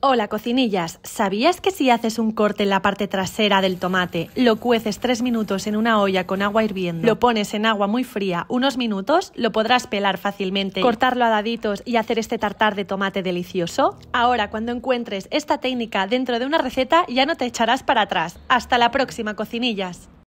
Hola cocinillas, ¿sabías que si haces un corte en la parte trasera del tomate, lo cueces 3 minutos en una olla con agua hirviendo, lo pones en agua muy fría unos minutos, lo podrás pelar fácilmente, cortarlo a daditos y hacer este tartar de tomate delicioso? Ahora, cuando encuentres esta técnica dentro de una receta, ya no te echarás para atrás. Hasta la próxima cocinillas.